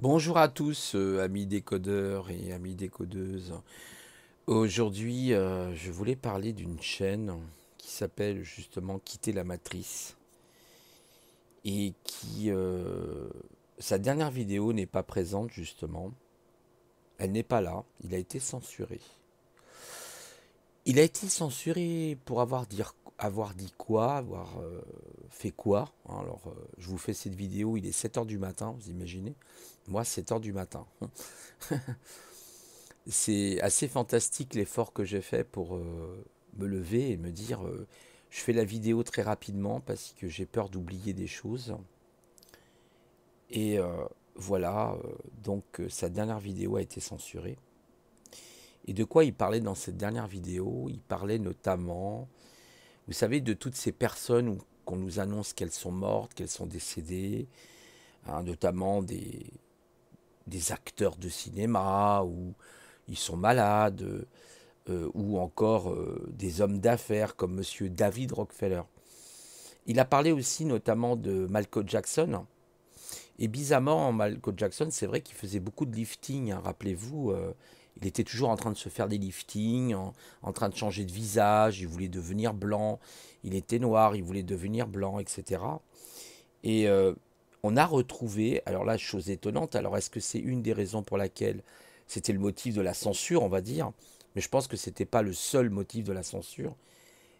Bonjour à tous, euh, amis décodeurs et amis décodeuses. Aujourd'hui, euh, je voulais parler d'une chaîne qui s'appelle justement Quitter la matrice et qui euh, sa dernière vidéo n'est pas présente justement. Elle n'est pas là, il a été censuré. Il a été censuré pour avoir, dire, avoir dit quoi, avoir fait quoi. Hein. Alors, je vous fais cette vidéo, il est 7h du matin, vous imaginez. Moi, 7 heures du matin. c'est assez fantastique l'effort que j'ai fait pour euh, me lever et me dire euh, je fais la vidéo très rapidement parce que j'ai peur d'oublier des choses. Et euh, voilà, donc sa dernière vidéo a été censurée. Et de quoi il parlait dans cette dernière vidéo Il parlait notamment, vous savez, de toutes ces personnes qu'on nous annonce qu'elles sont mortes, qu'elles sont décédées, hein, notamment des, des acteurs de cinéma, ou ils sont malades, euh, euh, ou encore euh, des hommes d'affaires comme monsieur David Rockefeller. Il a parlé aussi notamment de Malcolm Jackson. Et bizarrement, Malcolm Jackson, c'est vrai qu'il faisait beaucoup de lifting, hein, rappelez-vous. il était toujours en train de se faire des liftings, en, train de changer de visage, il voulait devenir blanc, il était noir, il voulait devenir blanc, etc. Et on a retrouvé, alors là, chose étonnante, alors est-ce que c'est une des raisons pour laquelle c'était le motif de la censure, on va dire, mais je pense que ce n'était pas le seul motif de la censure,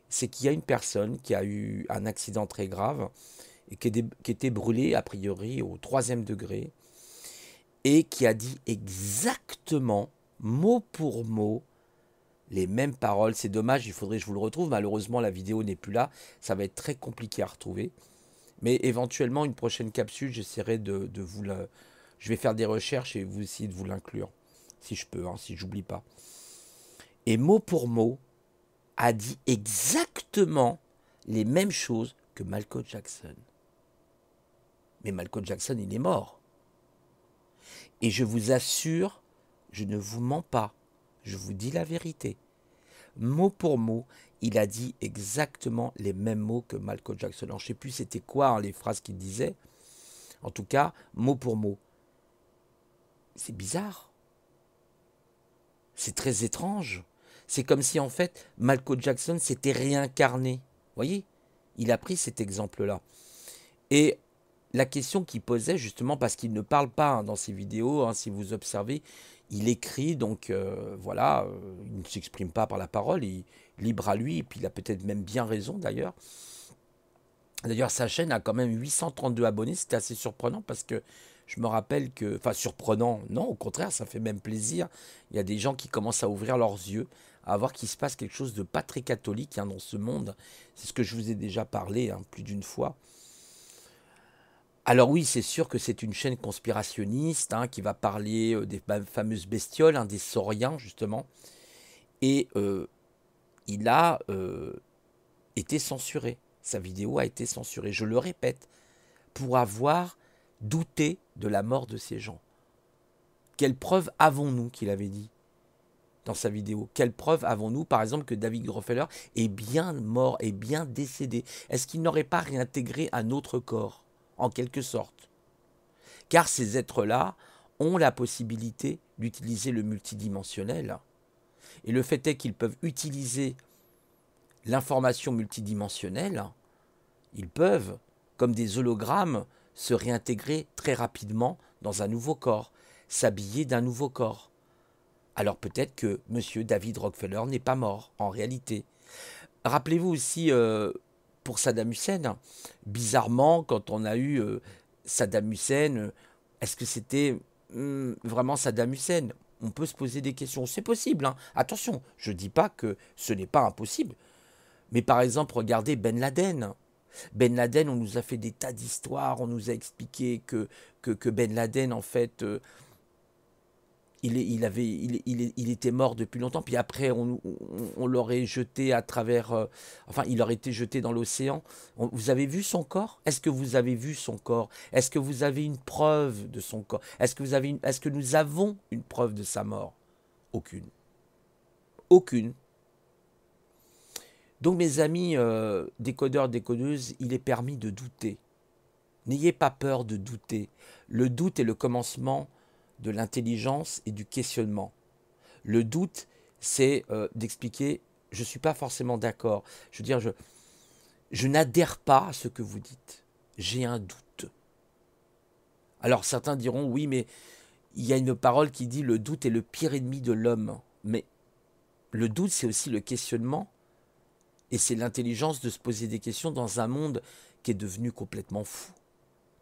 c'est qu'il y a une personne qui a eu un accident très grave et qui, était brûlée a priori au troisième degré et qui a dit exactement, mot pour mot, les mêmes paroles. C'est dommage, il faudrait que je vous le retrouve. Malheureusement, la vidéo n'est plus là. Ça va être très compliqué à retrouver. Mais éventuellement, une prochaine capsule, j'essaierai de, vous la... Je vais faire des recherches et vous essayer de vous l'inclure, si je peux, hein, si j'oublie pas. Et mot pour mot, a dit exactement les mêmes choses que Malcolm Jackson. Mais Malcolm Jackson, il est mort. Et je vous assure, je ne vous mens pas, je vous dis la vérité. Mot pour mot, il a dit exactement les mêmes mots que Malcolm Jackson. je ne sais plus c'était quoi hein, les phrases qu'il disait. En tout cas, mot pour mot. C'est bizarre. C'est très étrange. C'est comme si en fait Malcolm Jackson s'était réincarné. Voyez, il a pris cet exemple-là. Et la question qu'il posait justement, parce qu'il ne parle pas hein, dans ses vidéos, hein, si vous observez, il écrit, donc euh, voilà, euh, il ne s'exprime pas par la parole, il libre à lui, et puis il a peut-être même bien raison d'ailleurs. D'ailleurs, sa chaîne a quand même 832 abonnés, c'était assez surprenant parce que je me rappelle que, enfin surprenant, non, au contraire, ça fait même plaisir. Il y a des gens qui commencent à ouvrir leurs yeux, à voir qu'il se passe quelque chose de pas très catholique hein, dans ce monde. C'est ce que je vous ai déjà parlé plus d'une fois. Alors oui, c'est sûr que c'est une chaîne conspirationniste hein, qui va parler euh, des fameuses bestioles, hein, des sauriens justement. Et euh, il a euh, été censuré. Sa vidéo a été censurée, je le répète, pour avoir douté de la mort de ces gens. Quelle preuve avons-nous qu'il avait dit dans sa vidéo Quelle preuve avons-nous, par exemple, que David Groffeller est bien mort, est bien décédé Est-ce qu'il n'aurait pas réintégré un autre corps en quelque sorte. Car ces êtres-là ont la possibilité d'utiliser le multidimensionnel. Et le fait est qu'ils peuvent utiliser l'information multidimensionnelle, ils peuvent, comme des hologrammes, se réintégrer très rapidement dans un nouveau corps, s'habiller d'un nouveau corps. Alors peut-être que M. David Rockefeller n'est pas mort, en réalité. Rappelez-vous aussi euh, pour Saddam Hussein. Bizarrement, quand on a eu euh, Saddam Hussein, euh, est-ce que c'était hmm, vraiment Saddam Hussein On peut se poser des questions. C'est possible. Hein. Attention, je dis pas que ce n'est pas impossible. Mais par exemple, regardez Ben Laden. Ben Laden, on nous a fait des tas d'histoires, on nous a expliqué que, que, Ben Laden, en fait, euh, il, avait, il, était mort depuis longtemps. Puis après, on, l'aurait jeté à travers. Euh, enfin, il aurait été jeté dans l'océan. Vous avez vu son corps Est-ce que vous avez vu son corps Est-ce que vous avez une preuve de son corps Est-ce que, que nous avons une preuve de sa mort Aucune. Aucune. Donc, mes amis euh, décodeurs, décodeuses, il est permis de douter. N'ayez pas peur de douter. Le doute est le commencement de l'intelligence et du questionnement. Le doute, c'est euh, d'expliquer je ne suis pas forcément d'accord. Je veux dire, je, je n'adhère pas à ce que vous dites. J'ai un doute. Alors certains diront oui, mais il y a une parole qui dit le doute est le pire ennemi de l'homme. Mais le doute, c'est aussi le questionnement et c'est l'intelligence de se poser des questions dans un monde qui est devenu complètement fou.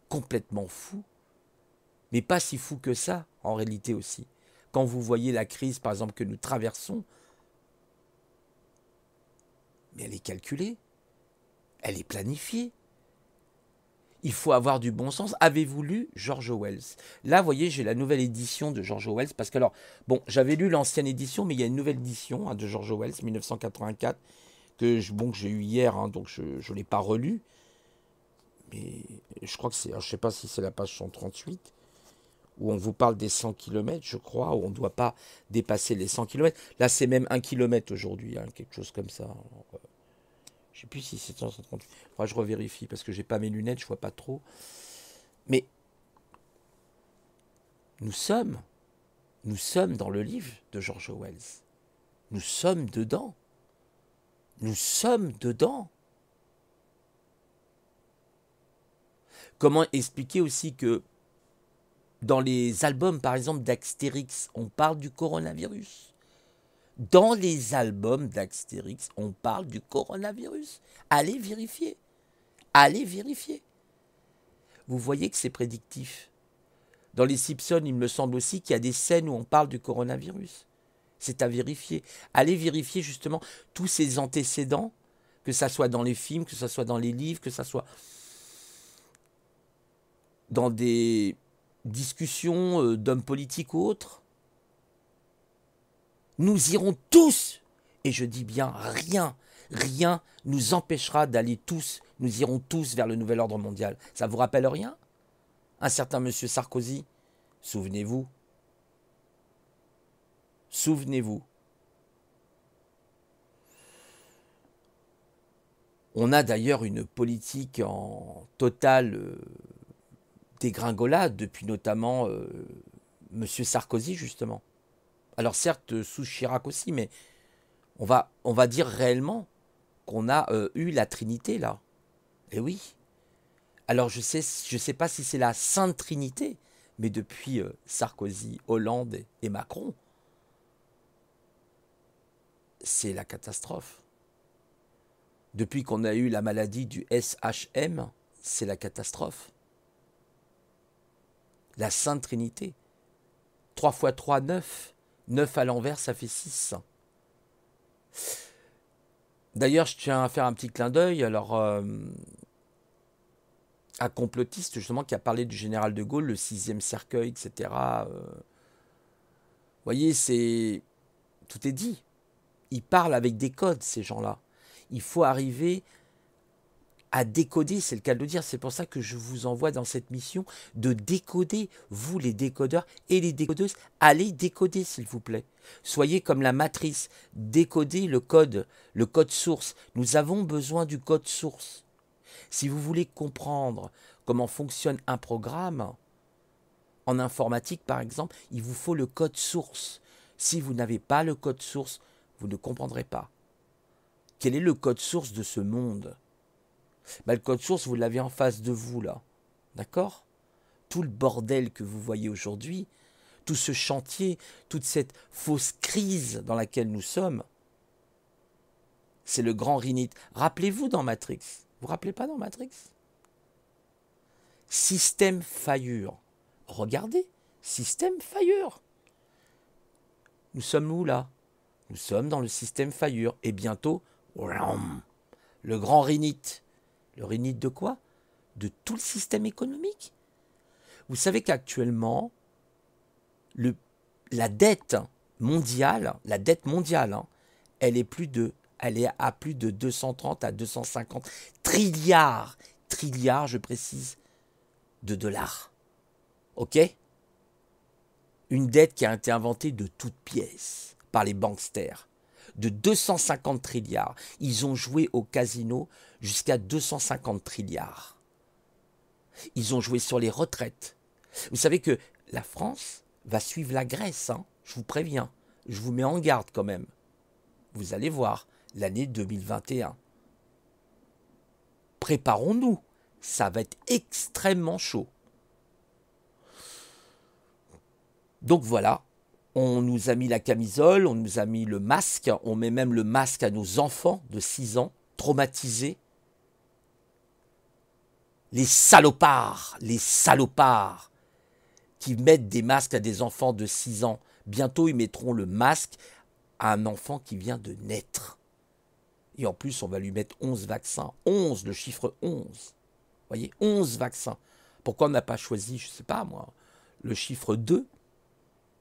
Complètement fou mais pas si fou que ça, en réalité aussi. Quand vous voyez la crise, par exemple, que nous traversons, mais elle est calculée, elle est planifiée. Il faut avoir du bon sens. Avez-vous lu George Wells Là, vous voyez, j'ai la nouvelle édition de George Wells parce que alors, bon, j'avais lu l'ancienne édition, mais il y a une nouvelle édition hein, de George Wells 1984 que bon que j'ai eu hier, hein, donc je ne l'ai pas relu. Mais je crois que c'est, je sais pas si c'est la page 138 où on vous parle des 100 km, je crois, où on ne doit pas dépasser les 100 km. Là, c'est même 1 km aujourd'hui, hein, quelque chose comme ça. Euh, je ne sais plus si c'est 138. je revérifie parce que je n'ai pas mes lunettes, je ne vois pas trop. Mais nous sommes, nous sommes dans le livre de George Wells. Nous sommes dedans. Nous sommes dedans. Comment expliquer aussi que dans les albums, par exemple, d'Axtérix, on parle du coronavirus. Dans les albums d'Axtérix, on parle du coronavirus. Allez vérifier. Allez vérifier. Vous voyez que c'est prédictif. Dans les Simpsons, il me semble aussi qu'il y a des scènes où on parle du coronavirus. C'est à vérifier. Allez vérifier justement tous ces antécédents, que ça soit dans les films, que ce soit dans les livres, que ce soit dans des discussions euh, d'hommes politiques ou autres. Nous irons tous, et je dis bien rien, rien nous empêchera d'aller tous, nous irons tous vers le nouvel ordre mondial. Ça vous rappelle rien Un certain monsieur Sarkozy, souvenez-vous. Souvenez-vous. On a d'ailleurs une politique en totale euh, dégringolade depuis notamment M. Euh, Monsieur Sarkozy, justement. Alors certes, euh, sous Chirac aussi, mais on va, on va dire réellement qu'on a euh, eu la Trinité, là. Eh oui. Alors je sais, je sais pas si c'est la Sainte Trinité, mais depuis Sarkozy, Hollande et Macron, c'est la catastrophe. Depuis qu'on a eu la maladie du SHM, c'est la catastrophe la Sainte Trinité. 3 fois 3, 9. 9 à l'envers, ça fait 6. D'ailleurs, je tiens à faire un petit clin d'œil. Alors, euh, un complotiste, justement, qui a parlé du général de Gaulle, le sixième cercueil, etc. Euh. Vous voyez, c'est. Tout est dit. Ils parlent avec des codes, ces gens-là. Il faut arriver à décoder, c'est le cas de le dire, c'est pour ça que je vous envoie dans cette mission de décoder, vous les décodeurs et les décodeuses, allez décoder s'il vous plaît. Soyez comme la matrice, décodez le code, le code source. Nous avons besoin du code source. Si vous voulez comprendre comment fonctionne un programme, en informatique par exemple, il vous faut le code source. Si vous n'avez pas le code source, vous ne comprendrez pas. Quel est le code source de ce monde le code source, vous l'avez en face de vous là. D'accord Tout le bordel que vous voyez aujourd'hui, tout ce chantier, toute cette fausse crise dans laquelle nous sommes, c'est le grand rhinite. Rappelez-vous dans Matrix. Vous vous rappelez pas dans Matrix Système faillure. Regardez, système faillure. Nous sommes où là Nous sommes dans le système faillure et bientôt, le grand rhinite. Le réunit de quoi De tout le système économique. Vous savez qu'actuellement, la dette mondiale, la dette mondiale, hein, elle est plus de, elle est à plus de 230 à 250 trilliards, trilliards, je précise, de dollars. Ok Une dette qui a été inventée de toutes pièces par les banksters de 250 trilliards. Ils ont joué au casino jusqu'à 250 trilliards. Ils ont joué sur les retraites. Vous savez que la France va suivre la Grèce, hein, je vous préviens. Je vous mets en garde quand même. Vous allez voir, l'année 2021. Préparons-nous, ça va être extrêmement chaud. Donc voilà, on nous a mis la camisole, on nous a mis le masque, on met même le masque à nos enfants de 6 ans, traumatisés. Les salopards, les salopards qui mettent des masques à des enfants de 6 ans. Bientôt, ils mettront le masque à un enfant qui vient de naître. Et en plus, on va lui mettre 11 vaccins. 11, le chiffre 11. Vous voyez, 11 vaccins. Pourquoi on n'a pas choisi, je ne sais pas moi, le chiffre 2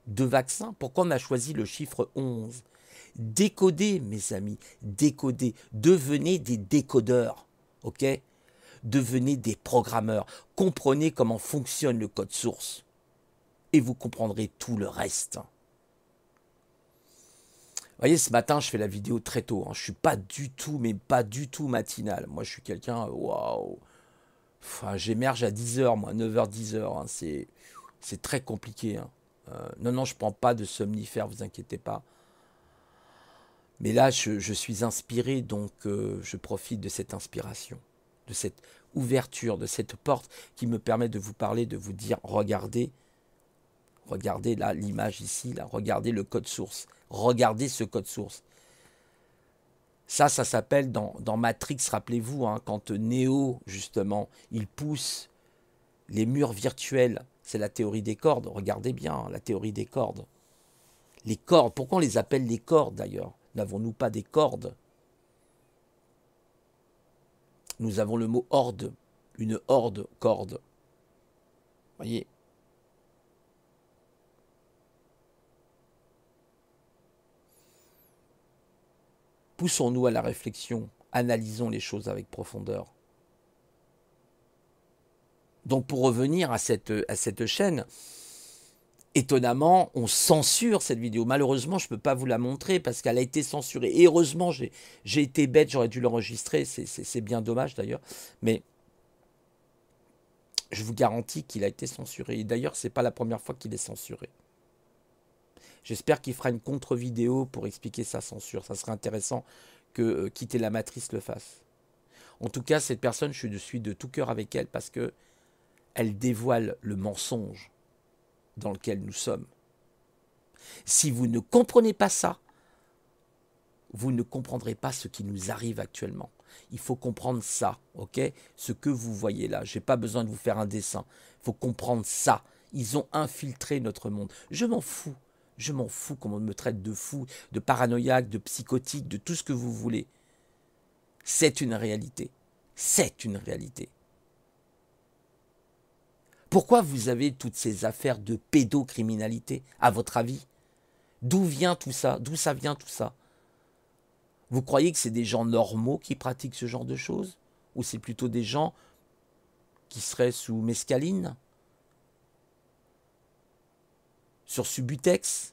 de vaccins, pourquoi on a choisi le chiffre 11 Décodez, mes amis, décodez. Devenez des décodeurs, ok Devenez des programmeurs. Comprenez comment fonctionne le code source. Et vous comprendrez tout le reste. Vous voyez, ce matin, je fais la vidéo très tôt. Je hein. Je suis pas du tout, mais pas du tout matinal. Moi, je suis quelqu'un, waouh. Enfin, j'émerge à 10h, moi, 9h, 10h. Hein. C'est, c'est très compliqué. Hein. Euh, non, non, je ne prends pas de somnifère, vous inquiétez pas. Mais là, je, suis inspiré, donc euh, je profite de cette inspiration, de cette ouverture, de cette porte qui me permet de vous parler, de vous dire, regardez, regardez là l'image ici, regardez le code source, regardez ce code source. Ça, ça s'appelle dans, Matrix, rappelez-vous, hein, quand Neo, justement, il pousse les murs virtuels c'est la théorie des cordes, regardez bien, la théorie des cordes. Les cordes, pourquoi on les appelle les cordes d'ailleurs N'avons-nous pas des cordes Nous avons le mot horde, une horde, corde. Voyez Poussons-nous à la réflexion, analysons les choses avec profondeur. Donc pour revenir à cette, à cette chaîne, étonnamment, on censure cette vidéo. Malheureusement, je ne peux pas vous la montrer parce qu'elle a été censurée. heureusement, j'ai été bête, j'aurais dû l'enregistrer. C'est bien dommage d'ailleurs. Mais je vous garantis qu'il a été censuré. Et d'ailleurs, ce n'est pas la première fois qu'il est censuré. J'espère qu'il fera une contre-vidéo pour expliquer sa censure. Ça serait intéressant que quitter euh, la matrice le fasse. En tout cas, cette personne, je suis de tout cœur avec elle parce que elle dévoile le mensonge dans lequel nous sommes. Si vous ne comprenez pas ça, vous ne comprendrez pas ce qui nous arrive actuellement. Il faut comprendre ça, ok Ce que vous voyez là, je n'ai pas besoin de vous faire un dessin. Il faut comprendre ça. Ils ont infiltré notre monde. Je m'en fous. Je m'en fous on me traite de fou, de paranoïaque, de psychotique, de tout ce que vous voulez. C'est une réalité. C'est une réalité. Pourquoi vous avez toutes ces affaires de pédocriminalité, à votre avis D'où vient tout ça D'où ça vient tout ça Vous croyez que c'est des gens normaux qui pratiquent ce genre de choses Ou c'est plutôt des gens qui seraient sous mescaline Sur Subutex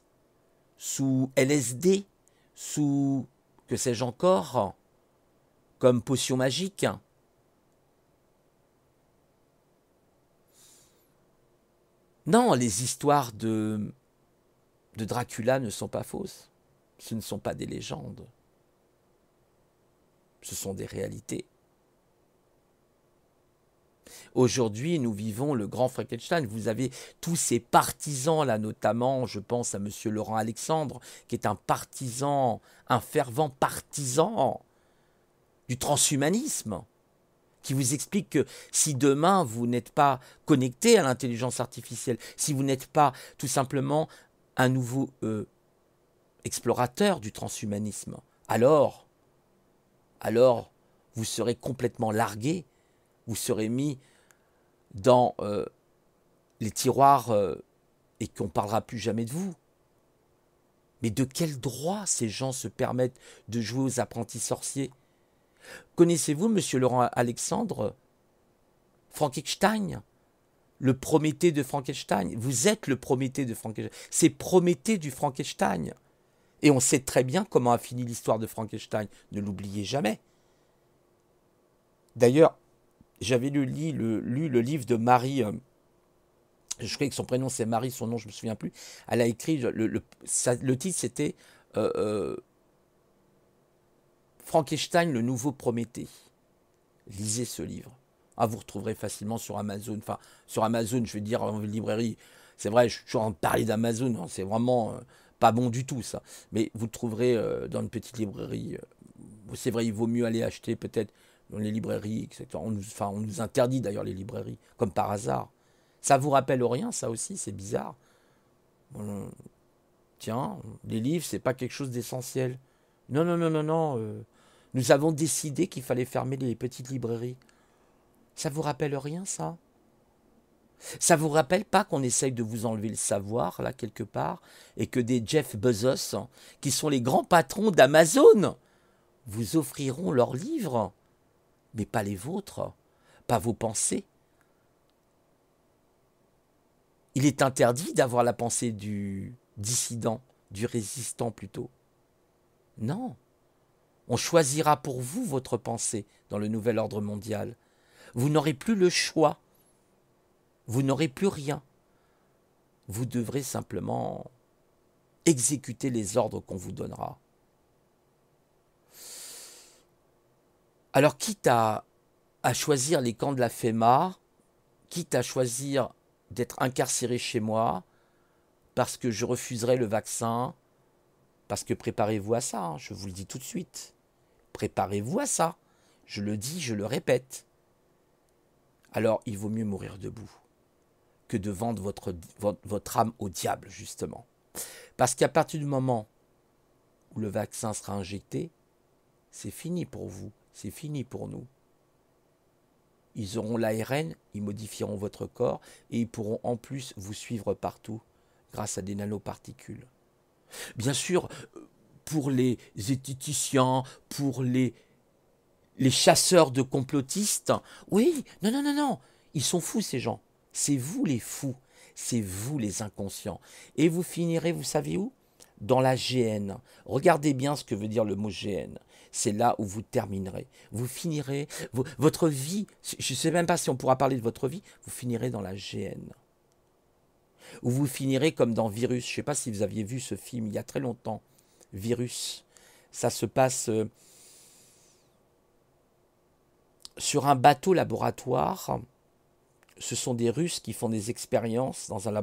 Sous LSD Sous que sais-je encore Comme potion magique Non, les histoires de, Dracula ne sont pas fausses. Ce ne sont pas des légendes. Ce sont des réalités. Aujourd'hui, nous vivons le grand Frankenstein. Vous avez tous ces partisans là, notamment, je pense à M. Laurent Alexandre, qui est un partisan, un fervent partisan du transhumanisme qui vous explique que si demain vous n'êtes pas connecté à l'intelligence artificielle, si vous n'êtes pas tout simplement un nouveau euh, explorateur du transhumanisme, alors, alors vous serez complètement largué, vous serez mis dans euh, les tiroirs euh, et qu'on ne parlera plus jamais de vous. Mais de quel droit ces gens se permettent de jouer aux apprentis sorciers Connaissez-vous Monsieur Laurent Alexandre Frankenstein Le Prométhée de Frankenstein Vous êtes le Prométhée de Frankenstein. C'est Prométhée du Frankenstein. Et on sait très bien comment a fini l'histoire de Frankenstein. Ne l'oubliez jamais. D'ailleurs, j'avais lu, le livre de Marie. Euh, je crois que son prénom c'est Marie, son nom je ne me souviens plus. Elle a écrit le, titre c'était euh, euh, Frankenstein, le nouveau Prométhée. Lisez ce livre. Ah, vous retrouverez facilement sur Amazon. Enfin, sur Amazon, je veux dire en librairie. C'est vrai, je suis en parler d'Amazon. Hein. c'est vraiment euh, pas bon du tout, ça. Mais vous le trouverez euh, dans une petite librairie. Euh. c'est vrai, il vaut mieux aller acheter peut-être dans les librairies, etc. On nous, enfin, on nous interdit d'ailleurs les librairies, comme par hasard. Ça vous rappelle rien, ça aussi, c'est bizarre. Tiens, les livres, c'est pas quelque chose d'essentiel. Non, non, non, non, non. Nous avons décidé qu'il fallait fermer les petites librairies. Ça vous rappelle rien, ça Ça vous rappelle pas qu'on essaye de vous enlever le savoir, là, quelque part, et que des Jeff Bezos, qui sont les grands patrons d'Amazon, vous offriront leurs livres, mais pas les vôtres, pas vos pensées. Il est interdit d'avoir la pensée du dissident, du résistant plutôt. Non, on choisira pour vous votre pensée dans le nouvel ordre mondial. Vous n'aurez plus le choix. Vous n'aurez plus rien. Vous devrez simplement exécuter les ordres qu'on vous donnera. Alors quitte à, à choisir les camps de la FEMA, quitte à choisir d'être incarcéré chez moi, parce que je refuserai le vaccin, parce que préparez-vous à ça, hein, je vous le dis tout de suite. Préparez-vous à ça. Je le dis, je le répète. Alors il vaut mieux mourir debout que de vendre votre, votre, âme au diable, justement. Parce qu'à partir du moment où le vaccin sera injecté, c'est fini pour vous, c'est fini pour nous. Ils auront l'ARN, ils modifieront votre corps et ils pourront en plus vous suivre partout grâce à des nanoparticules. Bien sûr, pour les zététiciens, pour les, les chasseurs de complotistes. Oui, non, non, non, non, ils sont fous ces gens. C'est vous les fous, c'est vous les inconscients. Et vous finirez, vous savez où Dans la GN. Regardez bien ce que veut dire le mot GN. C'est là où vous terminerez. Vous finirez, votre vie, je ne sais même pas si on pourra parler de votre vie, vous finirez dans la GN ou vous finirez comme dans Virus. Je ne sais pas si vous aviez vu ce film il y a très longtemps virus. Ça se passe euh, sur un bateau laboratoire. Ce sont des Russes qui font des expériences dans un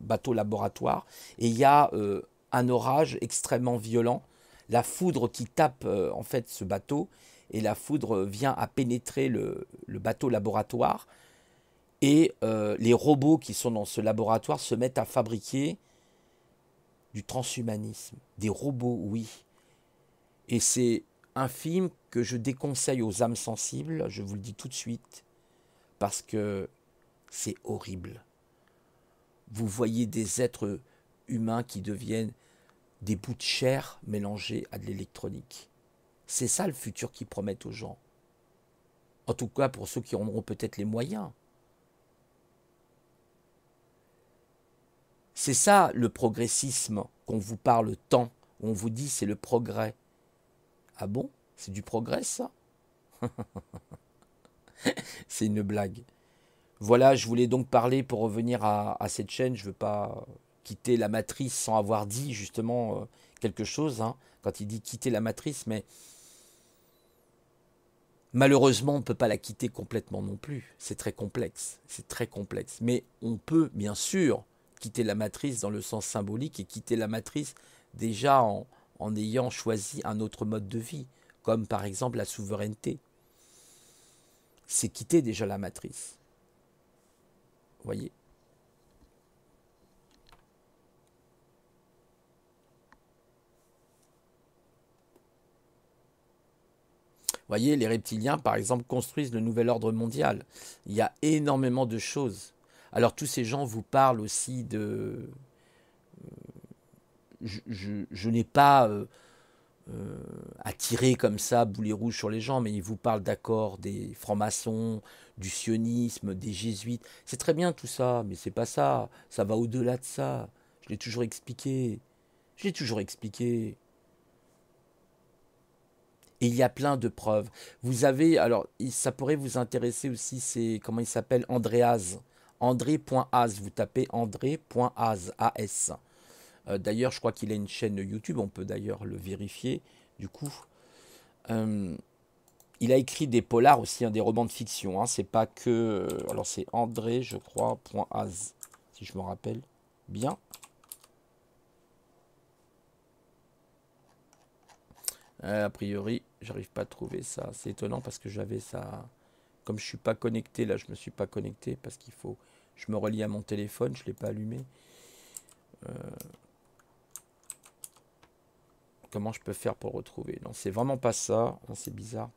bateau laboratoire. Et il y a euh, un orage extrêmement violent. La foudre qui tape euh, en fait ce bateau. Et la foudre vient à pénétrer le, bateau laboratoire. Et les robots qui sont dans ce laboratoire se mettent à fabriquer du transhumanisme, des robots, oui. Et c'est un film que je déconseille aux âmes sensibles, je vous le dis tout de suite, parce que c'est horrible. Vous voyez des êtres humains qui deviennent des bouts de chair mélangés à de l'électronique. C'est ça le futur qu'ils promettent aux gens. En tout cas pour ceux qui auront peut-être les moyens. C'est ça le progressisme qu'on vous parle tant, on vous dit c'est le progrès. Ah bon C'est du progrès ça C'est une blague. Voilà, je voulais donc parler pour revenir à, cette chaîne. Je ne veux pas quitter la matrice sans avoir dit justement euh, quelque chose. Hein, quand il dit quitter la matrice, mais malheureusement, on ne peut pas la quitter complètement non plus. C'est très complexe. C'est très complexe. Mais on peut, bien sûr, quitter la matrice dans le sens symbolique et quitter la matrice déjà en, en ayant choisi un autre mode de vie, comme par exemple la souveraineté. C'est quitter déjà la matrice. Vous voyez Vous voyez, les reptiliens, par exemple, construisent le nouvel ordre mondial. Il y a énormément de choses alors tous ces gens vous parlent aussi de... Euh, je, n'ai pas euh, euh, attiré comme ça boulet rouge sur les gens, mais ils vous parlent d'accord des francs-maçons, du sionisme, des jésuites. C'est très bien tout ça, mais c'est pas ça. Ça va au-delà de ça. Je l'ai toujours expliqué. Je l'ai toujours expliqué. Et il y a plein de preuves. Vous avez, alors, ça pourrait vous intéresser aussi, c'est, comment il s'appelle, Andreas. André.as, vous tapez André.as, AS. Euh, d'ailleurs, je crois qu'il a une chaîne YouTube, on peut d'ailleurs le vérifier. Du coup, euh, il a écrit des polars aussi, hein, des romans de fiction. Hein. c'est pas que. Euh, alors, c'est André, je crois, .as, si je me rappelle bien. a priori, j'arrive pas à trouver ça. C'est étonnant parce que j'avais ça. Comme je suis pas connecté, là, je me suis pas connecté parce qu'il faut. Je me relie à mon téléphone, je l'ai pas allumé. Euh, comment je peux faire pour retrouver Non, c'est vraiment pas ça. Hein, c'est bizarre.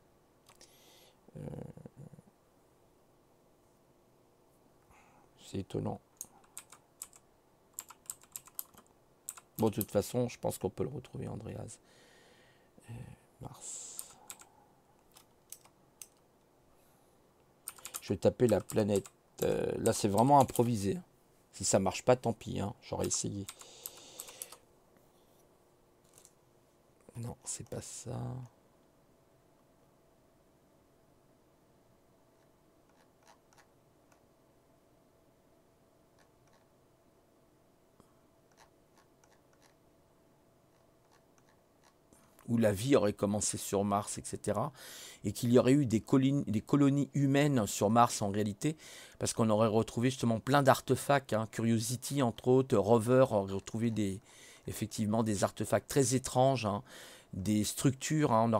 Euh, c'est étonnant. Bon, de toute façon, je pense qu'on peut le retrouver, Andreas. Euh, mars. Je vais taper la planète. Euh, là, c'est vraiment improvisé. Si ça marche pas, tant pis. Hein. J'aurais essayé. Non, c'est pas ça. où la vie aurait commencé sur Mars, etc. Et qu'il y aurait eu des, colonies, des colonies humaines sur Mars en réalité, parce qu'on aurait retrouvé justement plein d'artefacts, hein, Curiosity entre autres, Rover aurait retrouvé des, effectivement des artefacts très étranges. Hein, des structures, hein, on,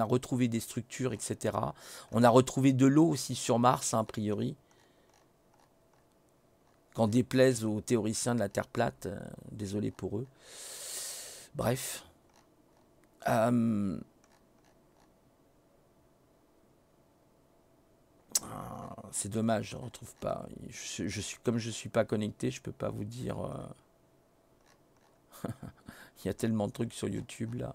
a retrouvé, des structures, etc. On a retrouvé de l'eau aussi sur Mars, a priori Quand déplaise aux théoriciens de la Terre plate, euh, désolé pour eux. Bref. Euh, c'est dommage, je ne retrouve pas. Je, suis, comme je ne suis pas connecté, je ne peux pas vous dire. Euh, il y a tellement de trucs sur YouTube là.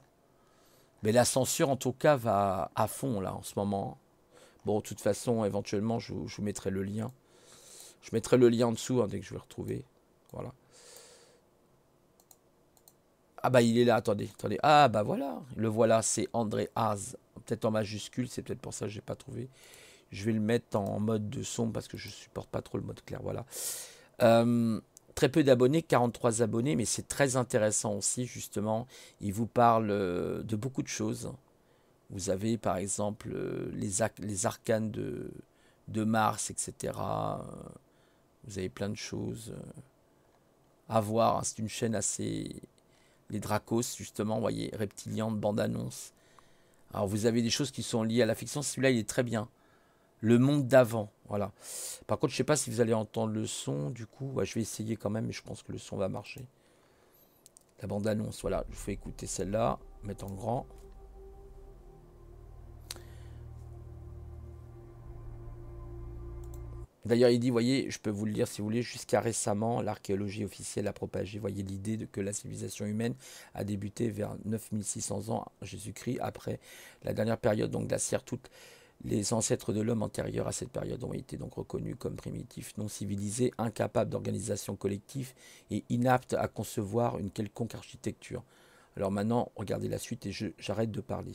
Mais la censure en tout cas va à fond là en ce moment. Bon, de toute façon, éventuellement, je, vous mettrai le lien. Je mettrai le lien en dessous hein, dès que je vais retrouver. Voilà. Ah bah il est là, attendez, attendez. Ah bah voilà, le voilà, c'est André Haz, Peut-être en majuscule, c'est peut-être pour ça que je n'ai pas trouvé. Je vais le mettre en mode de son parce que je ne supporte pas trop le mode clair, voilà. Euh, très peu d'abonnés, 43 abonnés, mais c'est très intéressant aussi, justement. Il vous parle euh, de beaucoup de choses. Vous avez par exemple euh, les, les arcanes de, de Mars, etc. Vous avez plein de choses à voir. C'est une chaîne assez, les Dracos, justement, voyez, de bande-annonce. Alors, vous avez des choses qui sont liées à la fiction. Celui-là, il est très bien. Le monde d'avant, voilà. Par contre, je ne sais pas si vous allez entendre le son, du coup. je vais essayer quand même, mais je pense que le son va marcher. La bande-annonce, voilà. Je vous fais écouter celle-là, mettre en grand. D'ailleurs, il dit, voyez, je peux vous le dire si vous voulez, jusqu'à récemment, l'archéologie officielle a propagé, voyez, l'idée que la civilisation humaine a débuté vers 9600 ans Jésus-Christ, après la dernière période donc, glaciaire. Toutes les ancêtres de l'homme antérieurs à cette période ont été donc reconnus comme primitifs, non civilisés, incapables d'organisation collective et inaptes à concevoir une quelconque architecture. Alors maintenant, regardez la suite et j'arrête de parler.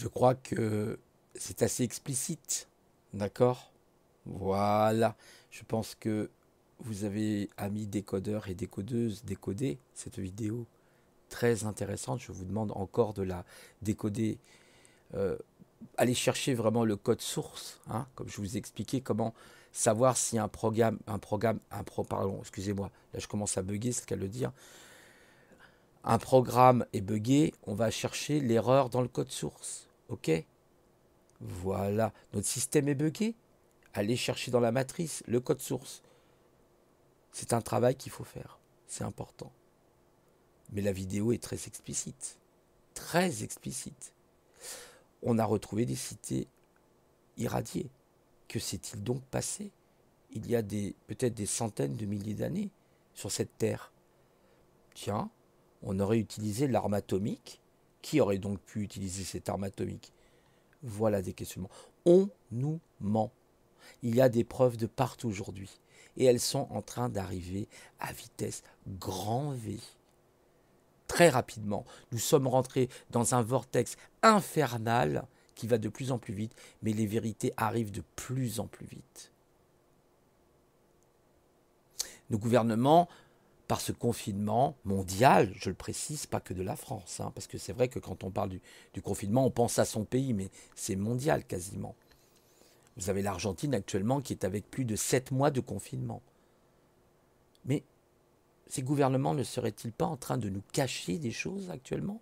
je crois que c'est assez explicite. D'accord Voilà. Je pense que vous avez, amis décodeurs et décodeuses, décodé cette vidéo très intéressante. Je vous demande encore de la décoder. Euh, allez chercher vraiment le code source, hein, comme je vous ai expliqué, comment savoir si un programme, un programme, un pro, pardon, excusez-moi, là je commence à bugger, c'est le dire. Un programme est bugué, on va chercher l'erreur dans le code source. Ok Voilà. Notre système est bugué. Allez chercher dans la matrice le code source. C'est un travail qu'il faut faire. C'est important. Mais la vidéo est très explicite. Très explicite. On a retrouvé des cités irradiées. Que s'est-il donc passé il y a peut-être des centaines de milliers d'années sur cette Terre Tiens, on aurait utilisé l'arme atomique qui aurait donc pu utiliser cette arme atomique Voilà des questionnements. On nous ment. Il y a des preuves de partout aujourd'hui. Et elles sont en train d'arriver à vitesse grand V. Très rapidement, nous sommes rentrés dans un vortex infernal qui va de plus en plus vite, mais les vérités arrivent de plus en plus vite. Nos gouvernements par ce confinement mondial, je le précise, pas que de la France, hein, parce que c'est vrai que quand on parle du, confinement, on pense à son pays, mais c'est mondial quasiment. Vous avez l'Argentine actuellement qui est avec plus de sept mois de confinement. Mais ces gouvernements ne seraient-ils pas en train de nous cacher des choses actuellement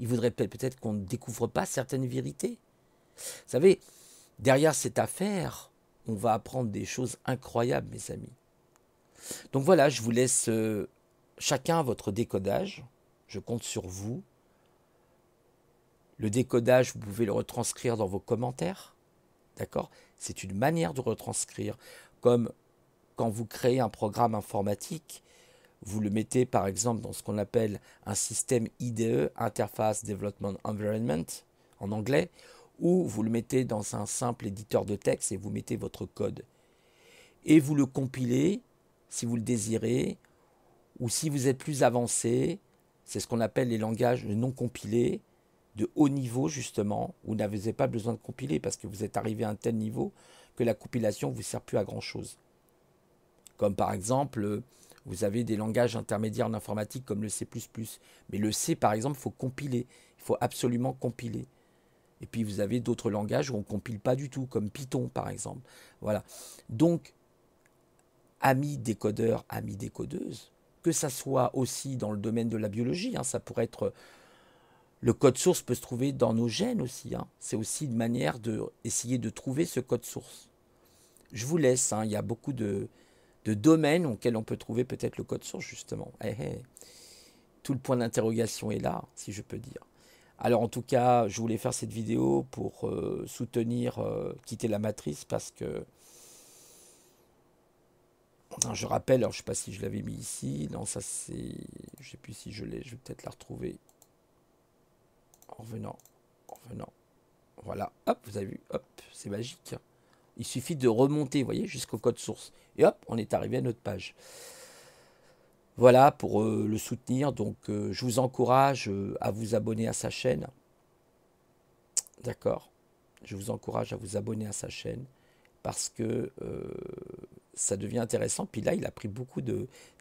Ils voudraient peut-être qu'on ne découvre pas certaines vérités. Vous savez, derrière cette affaire, on va apprendre des choses incroyables, mes amis. Donc voilà, je vous laisse euh, chacun votre décodage. Je compte sur vous. Le décodage, vous pouvez le retranscrire dans vos commentaires. D'accord C'est une manière de retranscrire. Comme quand vous créez un programme informatique, vous le mettez par exemple dans ce qu'on appelle un système IDE, Interface Development Environment, en anglais, ou vous le mettez dans un simple éditeur de texte et vous mettez votre code. Et vous le compilez si vous le désirez, ou si vous êtes plus avancé, c'est ce qu'on appelle les langages non compilés, de haut niveau justement, où vous n'avez pas besoin de compiler parce que vous êtes arrivé à un tel niveau que la compilation ne vous sert plus à grand-chose. Comme par exemple, vous avez des langages intermédiaires en informatique comme le C++. Mais le C, par exemple, il faut compiler. Il faut absolument compiler. Et puis vous avez d'autres langages où on ne compile pas du tout, comme Python, par exemple. Voilà. Donc, amis décodeurs, amis décodeuses, que ça soit aussi dans le domaine de la biologie, hein, ça pourrait être le code source peut se trouver dans nos gènes aussi. Hein. C'est aussi une manière d'essayer de, de trouver ce code source. Je vous laisse, hein, il y a beaucoup de, domaines auxquels on peut trouver peut-être le code source, justement. Eh, eh, tout le point d'interrogation est là, si je peux dire. Alors en tout cas, je voulais faire cette vidéo pour euh, soutenir euh, Quitter la Matrice parce que je rappelle, alors je ne sais pas si je l'avais mis ici. Non, ça c'est. Je ne sais plus si je l'ai. Je vais peut-être la retrouver. En revenant. En revenant. Voilà. Hop, vous avez vu. Hop, c'est magique. Il suffit de remonter, vous voyez, jusqu'au code source. Et hop, on est arrivé à notre page. Voilà pour euh, le soutenir. Donc, euh, je vous encourage euh, à vous abonner à sa chaîne. D'accord Je vous encourage à vous abonner à sa chaîne parce que ça devient intéressant. Puis là, il a pris beaucoup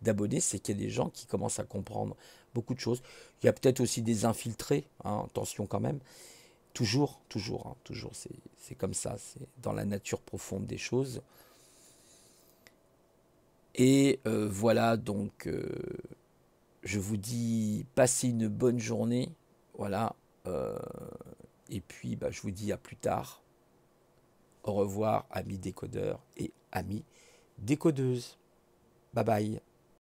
d'abonnés, c'est qu'il y a des gens qui commencent à comprendre beaucoup de choses. Il y a peut-être aussi des infiltrés, hein, attention quand même. Toujours, toujours, hein, toujours, c'est comme ça, c'est dans la nature profonde des choses. Et euh, voilà, donc, euh, je vous dis, passez une bonne journée, voilà. Euh, et puis, bah, je vous dis à plus tard. Au revoir, amis décodeurs et amis décodeuse. Bye bye.